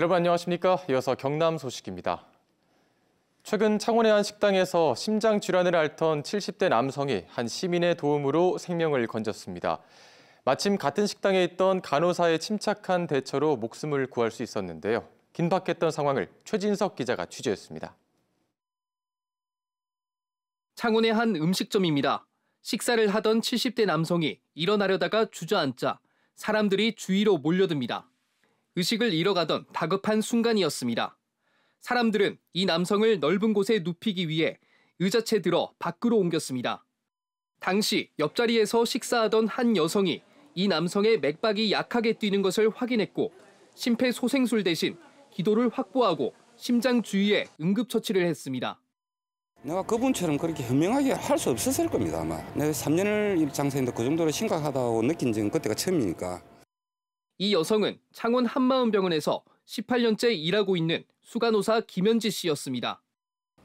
여러분 안녕하십니까? 이어서 경남 소식입니다. 최근 창원의 한 식당에서 심장 질환을 앓던 70대 남성이 한 시민의 도움으로 생명을 건졌습니다. 마침 같은 식당에 있던 간호사의 침착한 대처로 목숨을 구할 수 있었는데요. 긴박했던 상황을 최진석 기자가 취재했습니다. 창원의 한 음식점입니다. 식사를 하던 70대 남성이 일어나려다가 주저앉자 사람들이 주위로 몰려듭니다. 의식을 잃어가던 다급한 순간이었습니다. 사람들은 이 남성을 넓은 곳에 눕히기 위해 의자채 들어 밖으로 옮겼습니다. 당시 옆자리에서 식사하던 한 여성이 이 남성의 맥박이 약하게 뛰는 것을 확인했고 심폐소생술 대신 기도를 확보하고 심장 주위에 응급처치를 했습니다. 내가 그분처럼 그렇게 현명하게 할 수 없었을 겁니다 아마. 내가 3년을 장사했는데 그 정도로 심각하다고 느낀 지는 그때가 처음이니까. 이 여성은 창원 한마음병원에서 18년째 일하고 있는 수간호사 김현지 씨였습니다.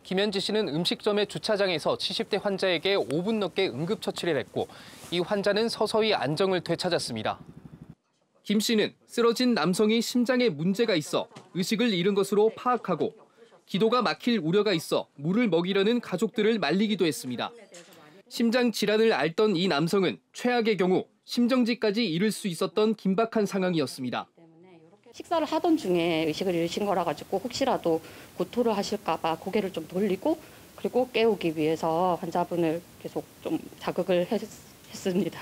김현지 씨는 음식점의 주차장에서 70대 환자에게 5분 넘게 응급처치를 했고 이 환자는 서서히 안정을 되찾았습니다. 김 씨는 쓰러진 남성이 심장에 문제가 있어 의식을 잃은 것으로 파악하고 기도가 막힐 우려가 있어 물을 먹이려는 가족들을 말리기도 했습니다. 심장 질환을 앓던 이 남성은 최악의 경우 심정지까지 이를 수 있었던 긴박한 상황이었습니다. 식사를 하던 중에 의식을 잃으신 거라 가지고 혹시라도 구토를 하실까 봐 고개를 좀 돌리고 그리고 깨우기 위해서 환자분을 계속 좀 자극을 했, 습니다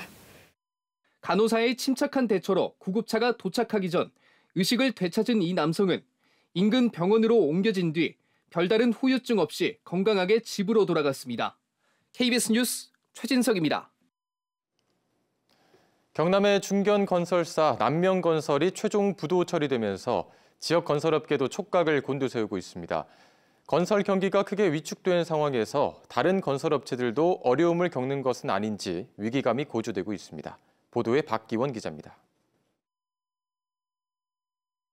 간호사의 침착한 대처로 구급차가 도착하기 전 의식을 되찾은 이 남성은 인근 병원으로 옮겨진 뒤 별다른 후유증 없이 건강하게 집으로 돌아갔습니다. KBS 뉴스 최진석입니다. 경남의 중견건설사 남명건설이 최종 부도 처리되면서 지역 건설업계도 촉각을 곤두세우고 있습니다. 건설 경기가 크게 위축된 상황에서 다른 건설업체들도 어려움을 겪는 것은 아닌지 위기감이 고조되고 있습니다. 보도에 박기원 기자입니다.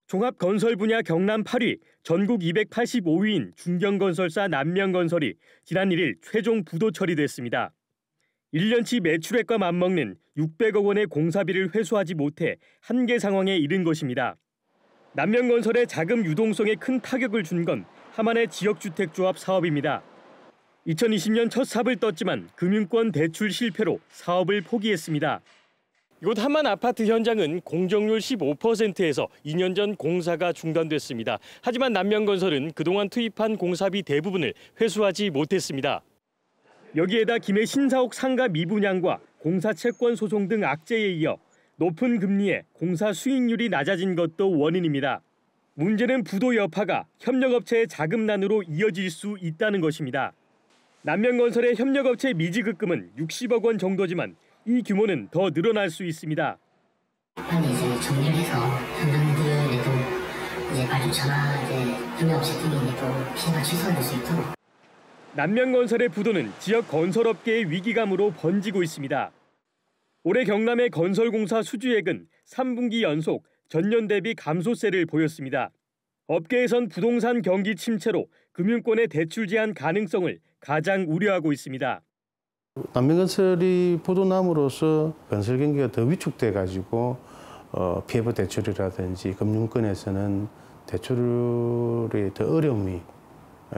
종합 건설 분야 경남 8위, 전국 285위인 중견건설사 남명건설이 지난 1일 최종 부도 처리됐습니다. 1년치 매출액과 맞먹는 600억 원의 공사비를 회수하지 못해 한계 상황에 이른 것입니다. 남면건설의 자금 유동성에 큰 타격을 준 건 하만의 지역주택조합 사업입니다. 2020년 첫 삽을 떴지만 금융권 대출 실패로 사업을 포기했습니다. 이곳 하만 아파트 현장은 공정률 15%에서 2년 전 공사가 중단됐습니다. 하지만 남면건설은 그동안 투입한 공사비 대부분을 회수하지 못했습니다. 여기에다 김해 신사옥 상가 미분양과 공사 채권 소송 등 악재에 이어 높은 금리에 공사 수익률이 낮아진 것도 원인입니다. 문제는 부도 여파가 협력업체의 자금난으로 이어질 수 있다는 것입니다. 남면건설의 협력업체 미지급금은 60억 원 정도지만 이 규모는 더 늘어날 수 있습니다. 이제 정리 해서 현장들에도 이제 마주쳐가 이제 협력업체 등이 또 피해가 최소화될 수 있도록 남면건설의 부도는 지역 건설업계의 위기감으로 번지고 있습니다. 올해 경남의 건설공사 수주액은 3분기 연속 전년 대비 감소세를 보였습니다. 업계에선 부동산 경기 침체로 금융권의 대출 제한 가능성을 가장 우려하고 있습니다. 남면건설이 부도남으로써 건설 경기가 더 위축돼 가지고 어, 피해부 대출이라든지 금융권에서는 대출의 더 어려움이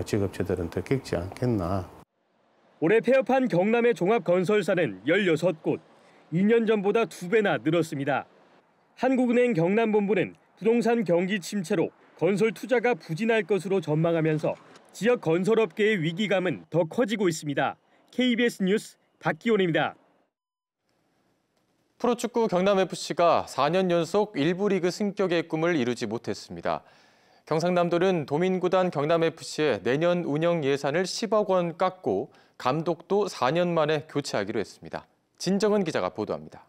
지업체들은더 겪지 않겠나. 올해 폐업한 경남의 종합건설사는 16곳, 2년 전보다 2배나 늘었습니다. 한국은행 경남본부는 부동산 경기 침체로 건설 투자가 부진할 것으로 전망하면서 지역 건설업계의 위기감은 더 커지고 있습니다. KBS 뉴스 박기훈입니다. 프로축구 경남FC가 4년 연속 일부 리그 승격의 꿈을 이루지 못했습니다. 경상남도는 도민구단 경남 f c 의 내년 운영 예산을 10억 원 깎고 감독도 4년 만에 교체하기로 했습니다. 진정은 기자가 보도합니다.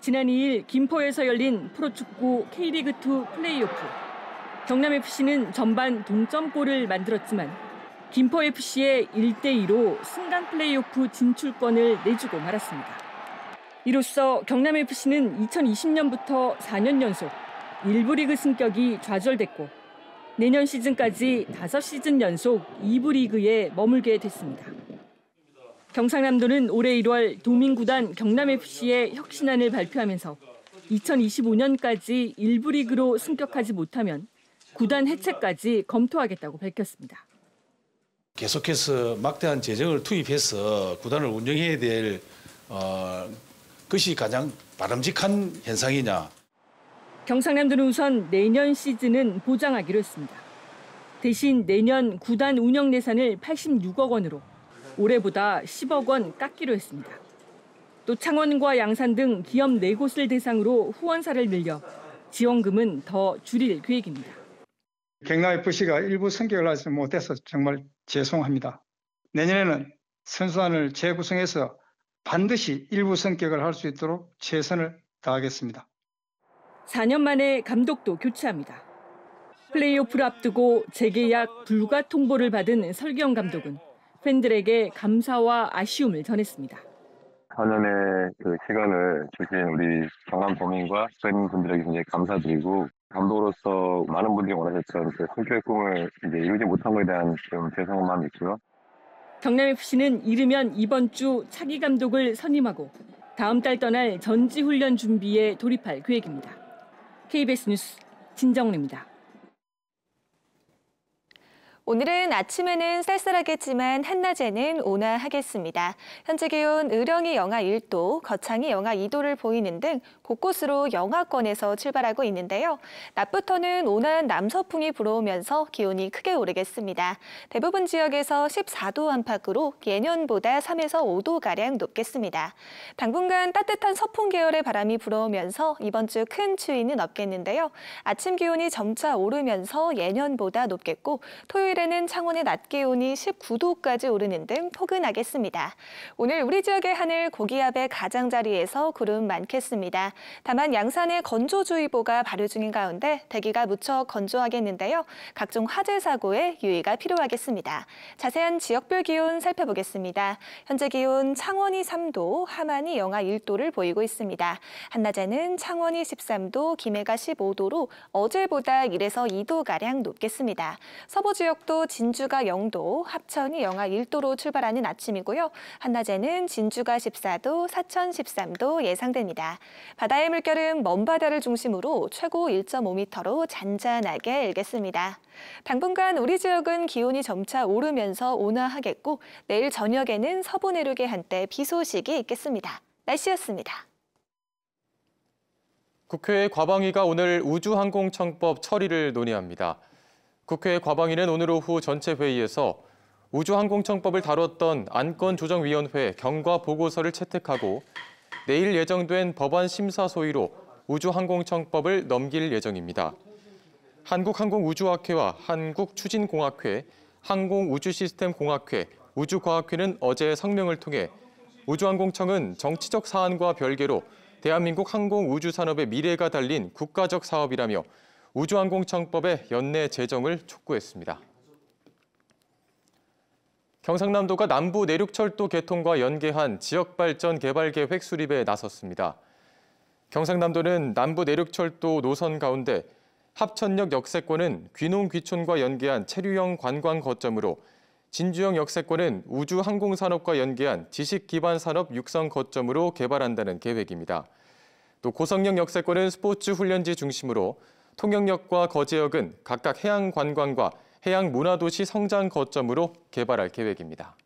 지난 2일 김포에서 열린 프로축구 K리그2 플레이오프. 경남FC는 전반 동점골을 만들었지만 김포FC의 1대2로 승강 플레이오프 진출권을 내주고 말았습니다. 이로써 경남FC는 2020년부터 4년 연속 1부 리그 승격이 좌절됐고 내년 시즌까지 5시즌 연속 2부 리그에 머물게 됐습니다. 경상남도는 올해 1월 도민구단 경남FC의 혁신안을 발표하면서 2025년까지 1부 리그로 승격하지 못하면 구단 해체까지 검토하겠다고 밝혔습니다. 계속해서 막대한 재정을 투입해서 구단을 운영해야 될 어, 것이 가장 바람직한 현상이냐. 경상남도는 우선 내년 시즌은 보장하기로 했습니다. 대신 내년 구단 운영 예산을 86억 원으로 올해보다 10억 원 깎기로 했습니다. 또 창원과 양산 등 기업 4곳을 대상으로 후원사를 늘려 지원금은 더 줄일 계획입니다. 경남FC가 일부 승격을 하지 못해서 정말 죄송합니다. 내년에는 선수단을 재구성해서 반드시 일부 승격을 할 수 있도록 최선을 다하겠습니다. 4년 만에 감독도 교체합니다. 플레이오프를 앞두고 재계약 불가 통보를 받은 설경 감독은 팬들에게 감사와 아쉬움을 전했습니다. 4년의 그 시간을 주신 우리 경남 범인과 팬분들에게 굉장히 감사드리고 감독으로서 많은 분들이 원하셨던 그 성교의 꿈을 이제 이루지 못한 것에 대한 좀 죄송한 마음이 있고요. 경남FC는 이르면 이번 주 차기 감독을 선임하고 다음 달 떠날 전지훈련 준비에 돌입할 계획입니다. KBS 뉴스 진정훈입니다. 오늘은 아침에는 쌀쌀하겠지만 한낮에는 온화하겠습니다. 현재 기온 의령이 영하 1도, 거창이 영하 2도를 보이는 등 곳곳으로 영하권에서 출발하고 있는데요. 낮부터는 온화한 남서풍이 불어오면서 기온이 크게 오르겠습니다. 대부분 지역에서 14도 안팎으로 예년보다 3에서 5도가량 높겠습니다. 당분간 따뜻한 서풍 계열의 바람이 불어오면서 이번 주 큰 추위는 없겠는데요. 아침 기온이 점차 오르면서 예년보다 높겠고 토요일 내일은 창원의 낮 기온이 19도까지 오르는 등 포근하겠습니다. 오늘 우리 지역의 하늘 고기압의 가장자리에서 구름 많겠습니다. 다만 양산에 건조주의보가 발효 중인 가운데 대기가 무척 건조하겠는데요. 각종 화재 사고에 유의가 필요하겠습니다. 자세한 지역별 기온 살펴보겠습니다. 현재 기온 창원이 3도, 하만이 영하 1도를 보이고 있습니다. 한낮에는 창원이 13도, 김해가 15도로 어제보다 1에서 2도가량 높겠습니다. 서부 지역 서쪽도 진주가 0도, 합천이 영하 1도로 출발하는 아침이고요. 한낮에는 진주가 14도, 사천 13도 예상됩니다. 바다의 물결은 먼 바다를 중심으로 최고 1.5m로 잔잔하게 일겠습니다. 당분간 우리 지역은 기온이 점차 오르면서 온화하겠고 내일 저녁에는 서부 내륙에 한때 비 소식이 있겠습니다. 날씨였습니다. 국회의 과방위가 오늘 우주항공청법 처리를 논의합니다. 국회 과방위는 오늘 오후 전체 회의에서 우주항공청법을 다뤘던 안건조정위원회 경과 보고서를 채택하고 내일 예정된 법안 심사 소위로 우주항공청법을 넘길 예정입니다. 한국항공우주학회와 한국추진공학회, 항공우주시스템공학회, 우주과학회는 어제 성명을 통해 우주항공청은 정치적 사안과 별개로 대한민국 항공우주산업의 미래가 달린 국가적 사업이라며 우주항공청법의 연내 제정을 촉구했습니다. 경상남도가 남부 내륙철도 개통과 연계한 지역발전 개발계획 수립에 나섰습니다. 경상남도는 남부 내륙철도 노선 가운데 합천역 역세권은 귀농귀촌과 연계한 체류형 관광 거점으로 진주형 역세권은 우주항공산업과 연계한 지식기반산업 육성 거점으로 개발한다는 계획입니다. 또 고성역 역세권은 스포츠 훈련지 중심으로 통영역과 거제역은 각각 해양관광과 해양문화도시 성장 거점으로 개발할 계획입니다.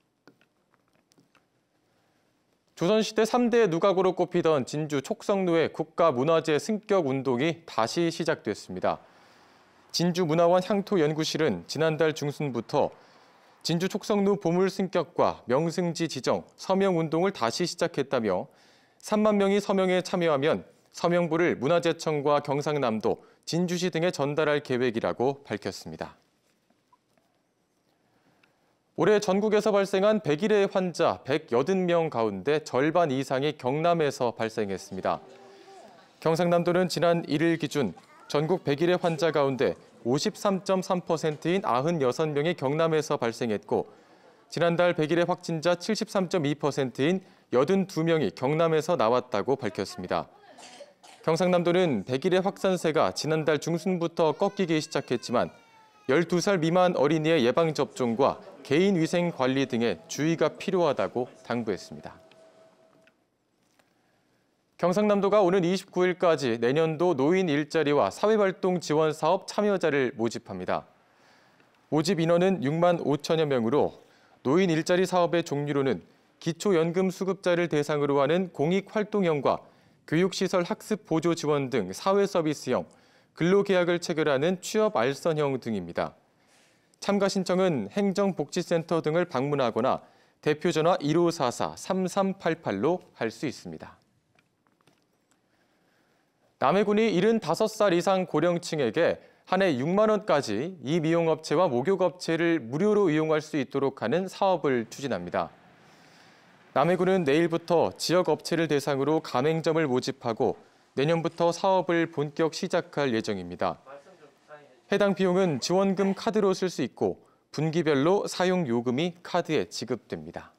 조선시대 3대 누각으로 꼽히던 진주 촉성로의 국가문화재 승격 운동이 다시 시작됐습니다. 진주문화원 향토연구실은 지난달 중순부터 진주 촉성로 보물 승격과 명승지 지정, 서명 운동을 다시 시작했다며 3만 명이 서명에 참여하면 서명부를 문화재청과 경상남도, 진주시 등에 전달할 계획이라고 밝혔습니다. 올해 전국에서 발생한 1일의 환자 180명 가운데 절반 이상이 경남에서 발생했습니다. 경상남도는 지난 1일 기준 전국 1일의 환자 가운데 53.3%인 96명이 경남에서 발생했고 지난달 1일의 확진자 73.2%인 82명이 경남에서 나왔다고 밝혔습니다. 경상남도는 1 0 0일의 확산세가 지난달 중순부터 꺾이기 시작했지만 12살 미만 어린이의 예방접종과 개인위생 관리 등의 주의가 필요하다고 당부했습니다. 경상남도가 오는 29일까지 내년도 노인 일자리와 사회활동 지원 사업 참여자를 모집합니다. 모집 인원은 6만 5천여 명으로 노인 일자리 사업의 종류로는 기초연금 수급자를 대상으로 하는 공익활동형과 교육시설 학습 보조 지원 등 사회 서비스형, 근로계약을 체결하는 취업 알선형 등입니다. 참가 신청은 행정복지센터 등을 방문하거나 대표 전화 1544-3388로 할 수 있습니다. 남해군이 75살 이상 고령층에게 한해 6만 원까지 이 미용업체와 목욕업체를 무료로 이용할 수 있도록 하는 사업을 추진합니다. 남해군은 내일부터 지역 업체를 대상으로 가맹점을 모집하고 내년부터 사업을 본격 시작할 예정입니다. 해당 비용은 지원금 카드로 쓸 수 있고 분기별로 사용 요금이 카드에 지급됩니다.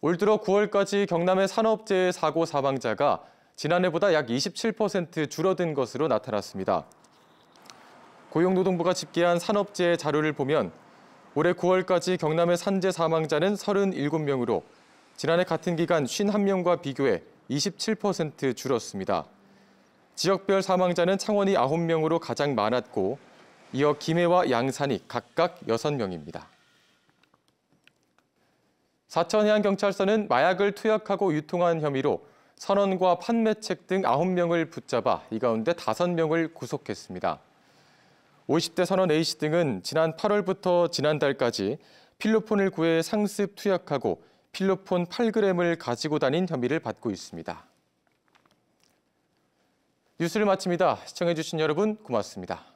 올 들어 9월까지 경남의 산업재해 사고 사망자가 지난해보다 약 27% 줄어든 것으로 나타났습니다. 고용노동부가 집계한 산업재해 자료를 보면 올해 9월까지 경남의 산재 사망자는 37명으로 지난해 같은 기간 51명과 비교해 27% 줄었습니다. 지역별 사망자는 창원이 9명으로 가장 많았고 이어 김해와 양산이 각각 6명입니다. 사천해안경찰서는 마약을 투약하고 유통한 혐의로 선원과 판매책 등 9명을 붙잡아 이 가운데 5명을 구속했습니다. 50대 선원 A씨 등은 지난 8월부터 지난달까지 필로폰을 구해 상습 투약하고 필로폰 8g을 가지고 다닌 혐의를 받고 있습니다. 뉴스를 마칩니다. 시청해주신 여러분 고맙습니다.